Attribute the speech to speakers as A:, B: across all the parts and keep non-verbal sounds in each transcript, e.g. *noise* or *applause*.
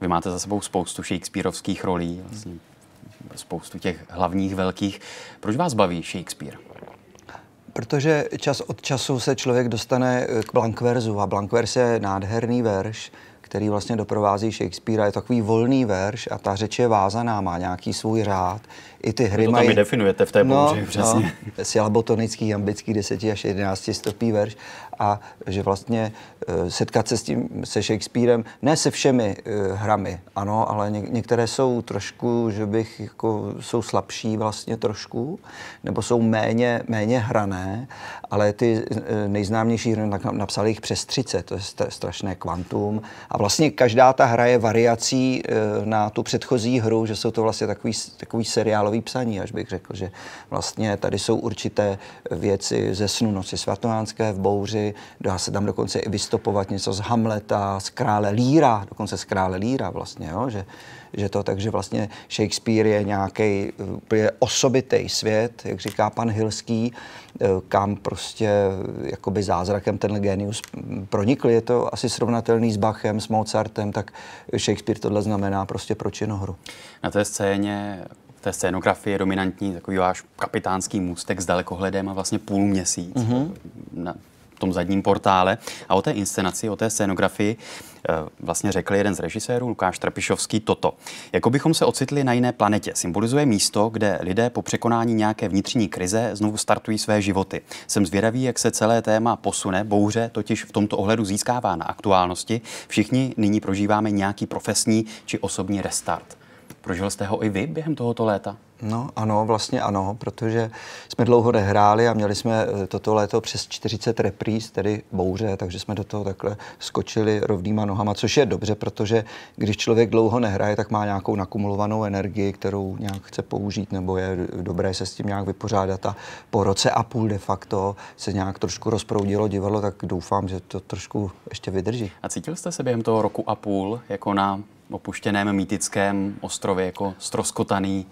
A: Vy máte za sebou spoustu Shakespeareovských rolí, vlastně spoustu těch hlavních velkých. Proč vás baví Shakespeare?
B: Protože čas od času se člověk dostane k blankverzu a blankvers je nádherný verš, který vlastně doprovází Shakespeare Je takový volný verš a ta řeč je vázaná, má nějaký svůj řád. I ty hry to mají... To tam definujete v té no, bouři, no. přesně. No, silabotonický, jambický 10 až 11 stopý verš a že vlastně eh, setkat se s tím, se Shakespearem, ne se všemi eh, hrami, ano, ale něk- některé jsou trošku, že bych, jako, jsou slabší vlastně trošku, nebo jsou méně, méně hrané, ale ty eh, nejznámější hry napsali jich přes 30, to je strašné kvantum a vlastně každá ta hra je variací eh, na tu předchozí hru, že jsou to vlastně takový, takový seriálový psaní, až bych řekl, že vlastně tady jsou určité věci ze snu noci svatovánské v bouři, dá se tam dokonce i vystopovat něco z Hamleta, z krále Líra, dokonce z krále Líra vlastně, jo, že, že to, takže vlastně Shakespeare je nějaký je eh, osobitý svět, jak říká pan Hilský, eh, kam prostě jakoby zázrakem ten genius mm, pronikl. Je to asi srovnatelný s Bachem, s s Mozartem, tak Shakespeare tohle znamená prostě pro činohru.
A: Na té scéně v té scénografii je dominantní takový váš kapitánský můstek s dalekohledem a vlastně půl měsíc. Mm-hmm. Na, tom zadním portále. A o té inscenaci, o té scenografii eh, vlastně řekl jeden z režisérů, Lukáš Trpišovský, toto. Jako bychom se ocitli na jiné planetě, symbolizuje místo, kde lidé po překonání nějaké vnitřní krize znovu startují své životy. Jsem zvědavý, jak se celé téma posune. Bouře totiž v tomto ohledu získává na aktuálnosti. Všichni nyní prožíváme nějaký profesní či osobní restart. Prožil jste ho i vy během tohoto léta? No ano, vlastně
B: ano, protože jsme dlouho nehráli a měli jsme eh, toto léto přes 40 repríz, tedy bouře, takže jsme do toho takhle skočili rovnýma nohama, což je dobře, protože když člověk dlouho nehraje, tak má nějakou nakumulovanou energii, kterou nějak chce použít, nebo je dobré se s tím nějak vypořádat a po roce a půl de facto se nějak trošku rozproudilo divadlo, tak doufám, že to trošku ještě vydrží.
A: A cítil jste se během toho roku a půl jako na opuštěném mýtickém ostrově jako stroskotaný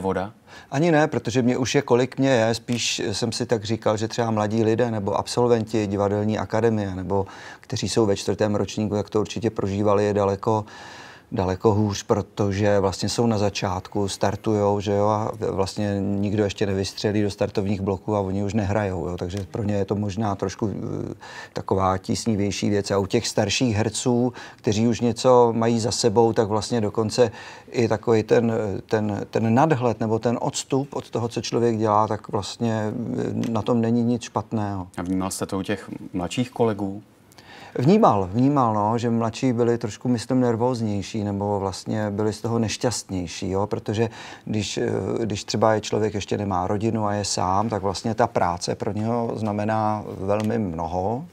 A: voda? Ani ne,
B: protože mě už je kolik mě je, spíš jsem si tak říkal, že třeba mladí lidé nebo absolventi divadelní akademie, nebo kteří jsou ve čtvrtém ročníku, jak to určitě prožívali, je daleko uh, daleko hůř, protože vlastně jsou na začátku, startujou, že jo, a vlastně nikdo ještě nevystřelí do startovních bloků a oni už nehrajou, jo, takže pro ně je to možná trošku eh, taková tísnivější věc. A u těch starších herců, kteří už něco mají za sebou, tak vlastně dokonce i takový ten, ten, ten nadhled nebo ten odstup od toho, co člověk dělá, tak vlastně eh, na tom není nic špatného. A
A: vnímal jste to u těch mladších kolegů?
B: Vnímal, vnímal, no, že mladší byli trošku, myslím, nervóznější nebo vlastně byli z toho nešťastnější, jo, protože když, eh, když třeba je člověk ještě nemá rodinu a je sám, tak vlastně ta práce pro něho znamená velmi mnoho.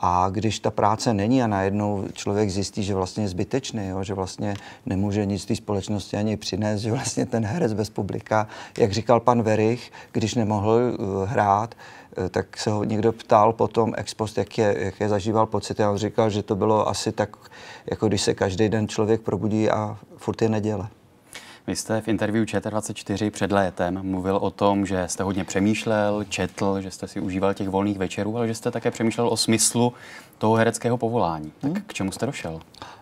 B: A když ta práce není a najednou člověk zjistí, že vlastně je zbytečný, jo, že vlastně nemůže nic té společnosti ani přinést, že vlastně ten herec bez publika, jak říkal pan Verich, když nemohl uh, hrát, eh, tak se ho někdo ptal potom ex post, jak je, jak je zažíval pocit. A on říkal, že to bylo asi tak, jako když se každý den člověk probudí a furt je neděle.
A: Vy jste v interview ČT24 před létem mluvil o tom, že jste hodně přemýšlel, četl, že jste si užíval těch volných večerů, ale že jste také přemýšlel o smyslu toho hereckého povolání. Tak hmm? k čemu jste došel?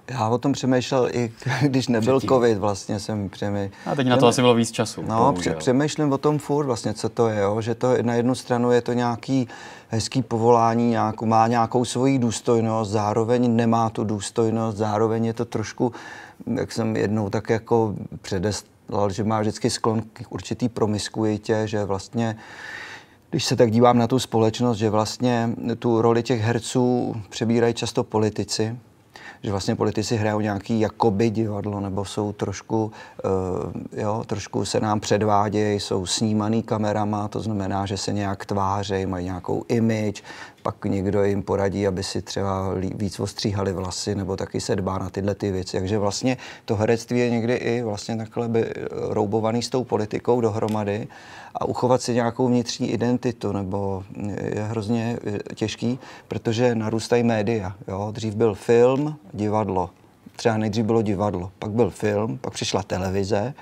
A: Já o tom přemýšlel
B: i *laughs* když nebyl Předtím. covid, vlastně jsem přemýšlel. A teď na to asi bylo
A: víc času. No, bohužel.
B: přemýšlím o tom furt vlastně, co to je, jo? že to na jednu stranu je to nějaký hezký povolání, nějak, má nějakou svoji důstojnost, zároveň nemá tu důstojnost, zároveň je to trošku, jak jsem jednou tak jako předestal, že má vždycky sklon k určitý promiskuitě, že vlastně když se tak dívám na tu společnost, že vlastně tu roli těch herců přebírají často politici, že vlastně politici hrajou nějaký jakoby divadlo, nebo jsou trošku, uh, jo, trošku se nám předvádějí, jsou snímaný kamerama, to znamená, že se nějak tvářejí, mají nějakou image, pak někdo jim poradí, aby si třeba víc ostříhali vlasy nebo taky se dbá na tyhle ty věci. Takže vlastně to herectví je někdy i vlastně takhle by, roubovaný s tou politikou dohromady a uchovat si nějakou vnitřní identitu nebo je hrozně těžký, protože narůstají média. Jo? Dřív byl film, divadlo. Třeba nejdřív bylo divadlo, pak byl film, pak přišla televize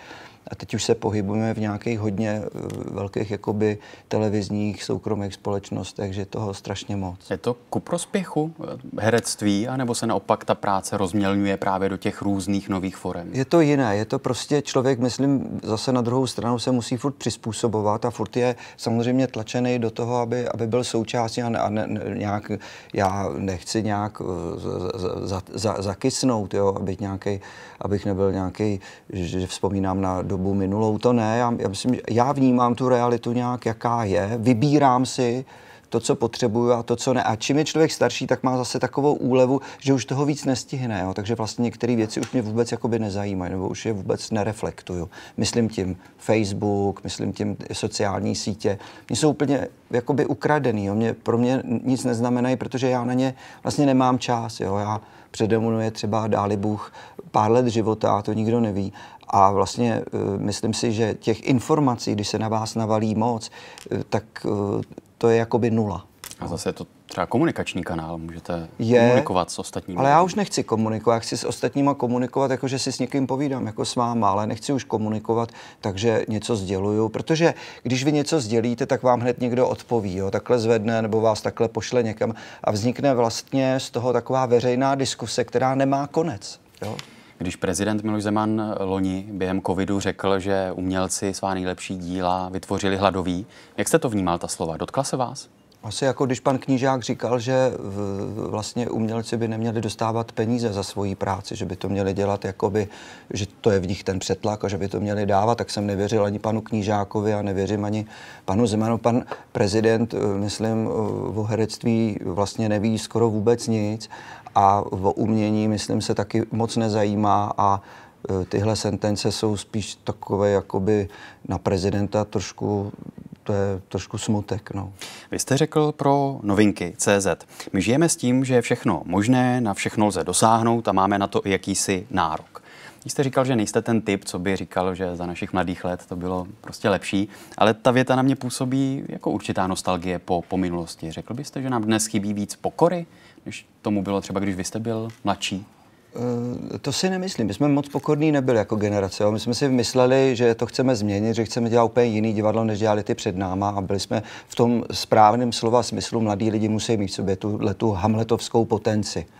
B: a teď už se pohybujeme v nějakých hodně eh, velkých jakoby, televizních soukromých společnostech, že toho strašně moc. Je to ku prospěchu
A: eh, herectví, anebo se naopak ta práce rozmělňuje právě do těch různých nových forem?
B: Je to jiné, je to prostě člověk, myslím, zase na druhou stranu se musí furt přizpůsobovat a furt je samozřejmě tlačený do toho, aby, aby byl součástí a, ne, a ne, nějak, já nechci nějak eh, za, za, za, zakysnout, jo, abych, abych nebyl nějaký, že vzpomínám na dobu minulou, to ne. Já, já, myslím, já vnímám tu realitu nějak, jaká je, vybírám si to, co potřebuju a to, co ne. A čím je člověk starší, tak má zase takovou úlevu, že už toho víc nestihne. Jo? Takže vlastně některé věci už mě vůbec jakoby nezajímají, nebo už je vůbec nereflektuju. Myslím tím Facebook, myslím tím sociální sítě. Mně jsou úplně jakoby ukradený. Jo? Mě, pro mě nic neznamenají, protože já na ně vlastně nemám čas. Jo? Já přede mnou je třeba dáli Bůh pár let života, to nikdo neví. A vlastně eh, myslím si, že těch informací, když se na vás navalí moc, eh, tak eh, to je jakoby nula.
A: A zase je to třeba komunikační kanál, můžete je, komunikovat s ostatními. Ale já
B: už nechci komunikovat, já chci s
A: ostatníma komunikovat,
B: jako že si s někým povídám, jako s váma, ale nechci už komunikovat, takže něco sděluju, protože když vy něco sdělíte, tak vám hned někdo odpoví, jo, takhle zvedne nebo vás takhle pošle někam a vznikne vlastně z toho taková veřejná diskuse, která nemá konec.
A: Jo? Když prezident Miloš Zeman eh, loni během covidu řekl, že umělci svá nejlepší díla vytvořili hladoví, jak jste to vnímal, ta slova? Dotkla se vás?
B: Asi jako když pan Knížák říkal, že vlastně umělci by neměli dostávat peníze za svoji práci, že by to měli dělat jakoby, že to je v nich ten přetlak a že by to měli dávat, tak jsem nevěřil ani panu Knížákovi a nevěřím ani panu Zemanu. Pan prezident, eh, myslím, eh, o herectví vlastně neví skoro vůbec nic a o umění, myslím, se taky moc nezajímá a eh, tyhle sentence jsou spíš takové jakoby na prezidenta trošku to je trošku smutek. No.
A: Vy jste řekl pro novinky CZ. My žijeme s tím, že je všechno možné, na všechno lze dosáhnout a máme na to jakýsi nárok. Vy jste říkal, že nejste ten typ, co by říkal, že za našich mladých let to bylo prostě lepší, ale ta věta na mě působí jako určitá nostalgie po, po minulosti. Řekl byste, že nám dnes chybí víc pokory, než tomu bylo třeba, když vy jste byl mladší? Eh, to si nemyslím. My
B: jsme moc pokorní nebyli jako generace. My jsme si mysleli, že to chceme změnit, že chceme dělat úplně jiný divadlo, než dělali ty před náma a byli jsme v tom správném slova smyslu. Mladí lidi musí mít v sobě tu, tu hamletovskou potenci.